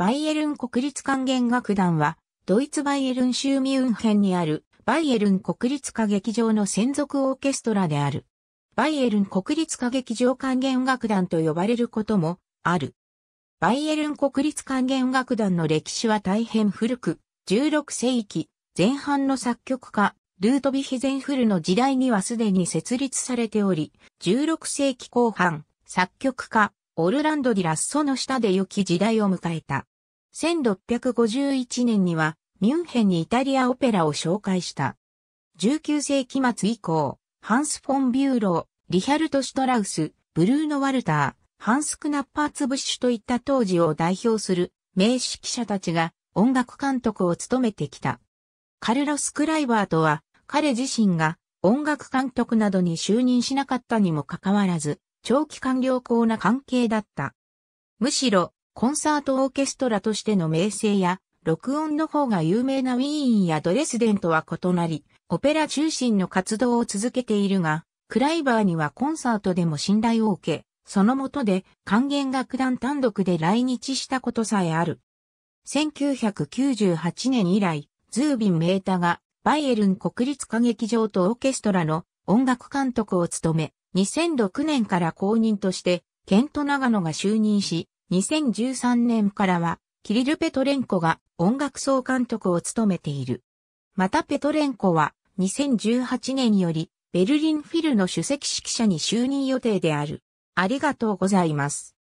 バイエルン国立管弦楽団は、ドイツバイエルン州ミュンヘンにある、バイエルン国立歌劇場の専属オーケストラである。バイエルン国立歌劇場管弦楽団と呼ばれることも、ある。バイエルン国立管弦楽団の歴史は大変古く、16世紀前半の作曲家、ルートビヒゼンフルの時代にはすでに設立されており、16世紀後半、作曲家、オルランド・ディ・ラッソの下で良き時代を迎えた。1651年には、ミュンヘンにイタリアオペラを紹介した。19世紀末以降、ハンス・フォン・ビューロー、リヒャルト・シュトラウス、ブルーノ・ワルター、ハンス・クナッパーツブッシュといった当時を代表する名指揮者たちが音楽監督を務めてきた。カルロス・クライバーとは、彼自身が音楽監督などに就任しなかったにもかかわらず、長期間良好な関係だった。むしろ、コンサートオーケストラとしての名声や、録音の方が有名なウィーンやドレスデンとは異なり、オペラ中心の活動を続けているが、クライバーにはコンサートでも信頼を受け、その下で管弦楽団単独で来日したことさえある。1998年以来、ズービン・メータがバイエルン国立歌劇場とオーケストラの音楽監督を務め、2006年から公認として、ケント・長野が就任し、2013年からは、キリル・ペトレンコが音楽総監督を務めている。またペトレンコは、2018年より、ベルリンフィルの首席指揮者に就任予定である。ありがとうございます。